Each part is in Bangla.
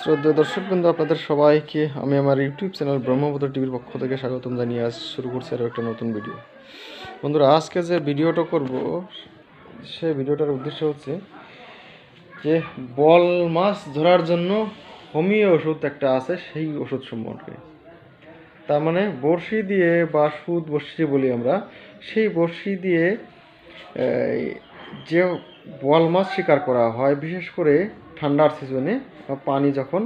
শ্রদ্ধা দর্শক বন্ধু আপনাদের সবাইকে আমি আমার ইউটিউব চ্যানেল ব্রহ্মপুত্র টিভির পক্ষ থেকে স্বাগতম জানিয়ে আজ শুরু করছি আরও একটা নতুন ভিডিও বন্ধুরা আজকে যে ভিডিওটা করব সে ভিডিওটার উদ্দেশ্য হচ্ছে যে বল মাছ ধরার জন্য হোমিও ওষুধ একটা আছে সেই ওষুধ সম্পর্কে তার মানে বড়শি দিয়ে বা সুদ বর্ষি বলি আমরা সেই বর্ষি দিয়ে যে বল মাছ শিকার করা হয় বিশেষ করে ঠান্ডার সিজনে পানি যখন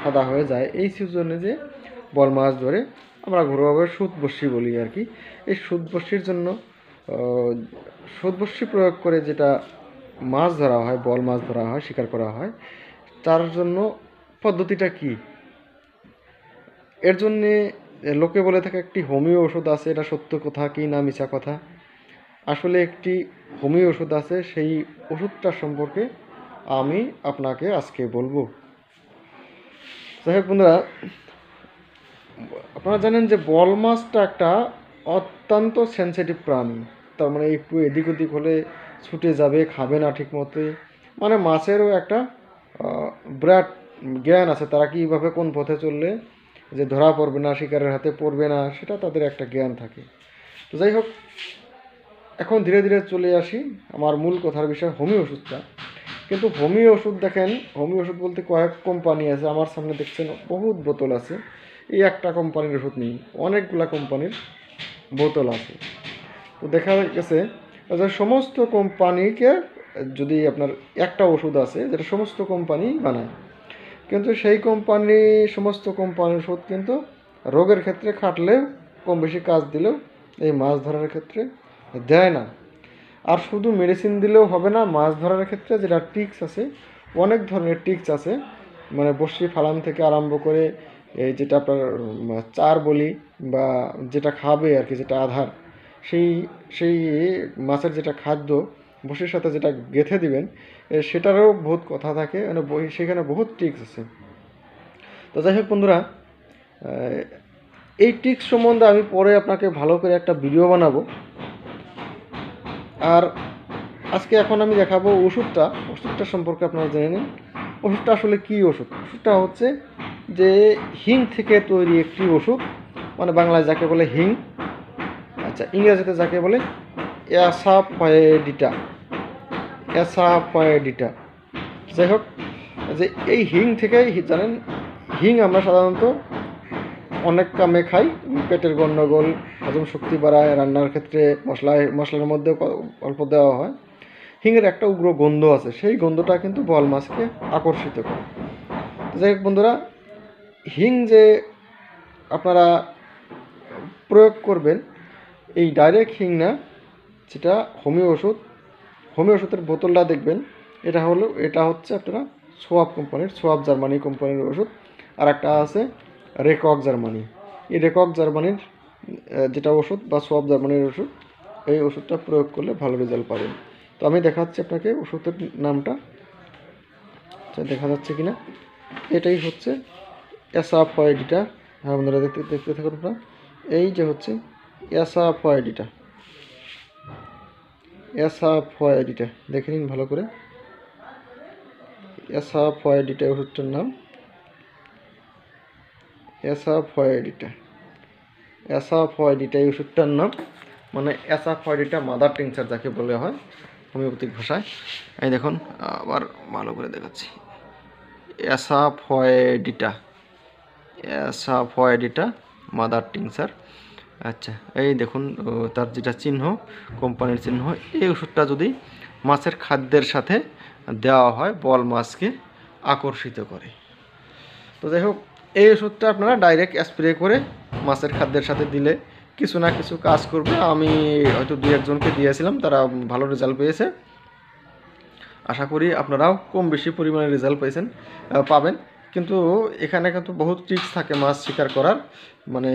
সাদা হয়ে যায় এই সিজনে যে বল মাছ ধরে আমরা ঘরোয়াভাবে সুদ বলি আর কি এই সুদ জন্য সুদ প্রয়োগ করে যেটা মাছ ধরা হয় বল মাছ ধরা হয় শিকার করা হয় তার জন্য পদ্ধতিটা কি এর জন্যে লোকে বলে থাকে একটি হোমিও ওষুধ আছে এটা সত্য কথা কি না মিছা কথা আসলে একটি হোমিও ওষুধ আছে সেই ওষুধটা সম্পর্কে আমি আপনাকে আজকে বলবো যাই হোক বন্ধুরা আপনারা জানেন যে বল মাছটা একটা অত্যন্ত সেন্সিটিভ প্রাণী তার মানে একটু এদিক ওদিক হলে ছুটে যাবে খাবে না ঠিক মতোই মানে মাছেরও একটা বিরাট জ্ঞান আছে তারা কীভাবে কোন পথে চললে যে ধরা পড়বে না শিকারের হাতে পড়বে না সেটা তাদের একটা জ্ঞান থাকে তো যাই হোক এখন ধীরে ধীরে চলে আসি আমার মূল কথার বিষয় হোমিও ওষুধটা কিন্তু হোমি ওষুধ দেখেন হোমি ওষুধ বলতে কয়েক কোম্পানি আছে আমার সামনে দেখছেন বহুত বোতল আছে এই একটা কোম্পানির ওষুধ নেই অনেকগুলা কোম্পানির বোতল আছে তো দেখা গেছে যে আচ্ছা, সমস্ত কোম্পানিকে যদি আপনার একটা ওষুধ আছে যেটা সমস্ত কোম্পানি বানায় কিন্তু সেই কোম্পানি সমস্ত কোম্পানির ওষুধ কিন্তু রোগের ক্ষেত্রে খাটলেও কম বেশি কাজ দিলেও এই মাছ ধরার ক্ষেত্রে দেয় না আর শুধু মেডিসিন দিলেও হবে না মাছ ধরার ক্ষেত্রে যেটা টিক্স আছে অনেক ধরনের টিক্স আছে মানে বসি ফালান থেকে আরম্ভ করে এই যেটা আপনার চার বলি বা যেটা খাবে আর কি যেটা আধার সেই সেই মাছের যেটা খাদ্য বসির সাথে যেটা গেঁথে দিবেন সেটারও বহুত কথা থাকে মানে সেখানে বহুত টিক্স আছে তো যাই হোক বন্ধুরা এই টিক্স সম্বন্ধে আমি পরে আপনাকে ভালো করে একটা ভিডিও বানাবো আর আজকে এখন আমি দেখাবো ওষুধটা ওষুধটা সম্পর্কে আপনারা জেনে নিন ওষুধটা আসলে কী ওষুধ ওষুধটা হচ্ছে যে হিং থেকে তৈরি একটি ওষুধ মানে বাংলায় যাকে বলে হিং আচ্ছা ইংরেজিতে যাকে বলে অ্যাসাফয়েডিটা অ্যাসাফয়েডিটা যাই হোক যে এই হিং থেকে জানেন হিং আমরা সাধারণত অনেক কামে খাই পেটের গণ্ডগোল হজম শক্তি বাড়ায় রান্নার ক্ষেত্রে মশলায় মশলার মধ্যেও অল্প দেওয়া হয় হিঙের একটা উগ্র গন্ধ আছে সেই গন্ধটা কিন্তু বল মাছকে আকর্ষিত করে যাই হোক বন্ধুরা হিং যে আপনারা প্রয়োগ করবেন এই ডাইরেক্ট হিং না যেটা হোমিও ওষুধ হোমিও ওষুধের বোতলটা দেখবেন এটা হলো এটা হচ্ছে আপনারা সোয়াব কোম্পানির সোয়াব জার্মানি কোম্পানির ওষুধ আর একটা আছে রেকক জার্মানি এই রেকক জার্মানির যেটা ওষুধ বা সোয়াব জার্মানির ওষুধ এই ওষুধটা প্রয়োগ করলে ভালো রেজাল্ট পাবেন তো আমি দেখাচ্ছি আপনাকে ওষুধের নামটা আচ্ছা, দেখা যাচ্ছে কি না এটাই হচ্ছে অ্যাসাফয়েডিটা হ্যাঁ আপনারা দেখতে দেখতে থাকুন আপনারা এই যে হচ্ছে অ্যাসাফয়েডিটা অ্যাসাফয়েডিটা দেখে নিন ভালো করে অ্যাসাফয়েডিটা ওষুধটার নাম অ্যাসাফয়েডিটা অ্যাসাফয়েডিটা এই ওষুধটার নাম মানে অ্যাসাফয়েডিটা মাদার টিংচার যাকে বলে হয় হোমিওপ্যাথিক ভাষায় এই দেখুন আবার ভালো করে দেখাচ্ছি অ্যাসাফয়েডিটা অ্যাসাফয়েডিটা মাদার টিংচার আচ্ছা এই দেখুন তার যেটা চিহ্ন কোম্পানির চিহ্ন এই ওষুধটা যদি মাছের খাদ্যের সাথে দেওয়া হয় বল মাছকে আকর্ষিত করে তো যাই হোক এই ওষুধটা আপনারা ডাইরেক্ট স্প্রে করে মাছের খাদ্যের সাথে দিলে কিছু না কিছু কাজ করবে আমি হয়তো দু একজনকে দিয়েছিলাম তারা ভালো রেজাল্ট পেয়েছে আশা করি আপনারাও কম বেশি পরিমাণে রেজাল্ট পেয়েছেন পাবেন কিন্তু এখানে কিন্তু বহুত ট্রিক্স থাকে মাছ শিকার করার মানে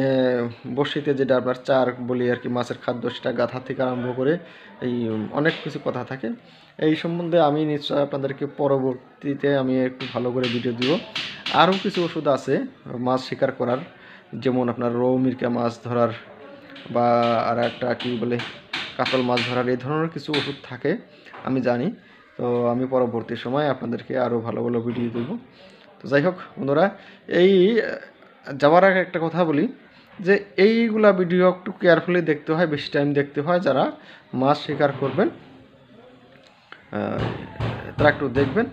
বসিতে যেটা আপনার চার বলি আর কি মাছের খাদ্য সেটা গাথা থেকে আরম্ভ করে এই অনেক কিছু কথা থাকে এই সম্বন্ধে আমি নিশ্চয় আপনাদেরকে পরবর্তীতে আমি একটু ভালো করে ভিডিও দিব আরও কিছু ওষুধ আছে মাছ শিকার করার যেমন আপনার রৌ মির্কা মাছ ধরার বা আর একটা কী বলে কাতল মাছ ধরার এই ধরনের কিছু ওষুধ থাকে আমি জানি তো আমি পরবর্তী সময় আপনাদেরকে আরও ভালো ভালো ভিডিও দেব তো যাই হোক বন্ধুরা এই যাওয়ার আগে একটা কথা বলি যে এইগুলা ভিডিও একটু কেয়ারফুলি দেখতে হয় বেশি টাইম দেখতে হয় যারা মাছ শিকার করবেন তারা একটু দেখবেন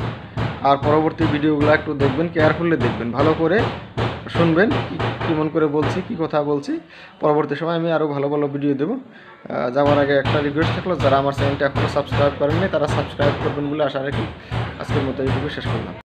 আর পরবর্তী ভিডিওগুলো একটু দেখবেন কেয়ারফুলি দেখবেন ভালো করে শুনবেন কেমন করে বলছি কি কথা বলছি পরবর্তী সময় আমি আরও ভালো ভালো ভিডিও দেবো যাওয়ার আগে একটা রিকোয়েস্ট থাকলো যারা আমার চ্যানেলটা এখনও সাবস্ক্রাইব করেননি তারা সাবস্ক্রাইব করবেন বলে আশা রাখি আজকের মতো এইটুকু শেষ করলাম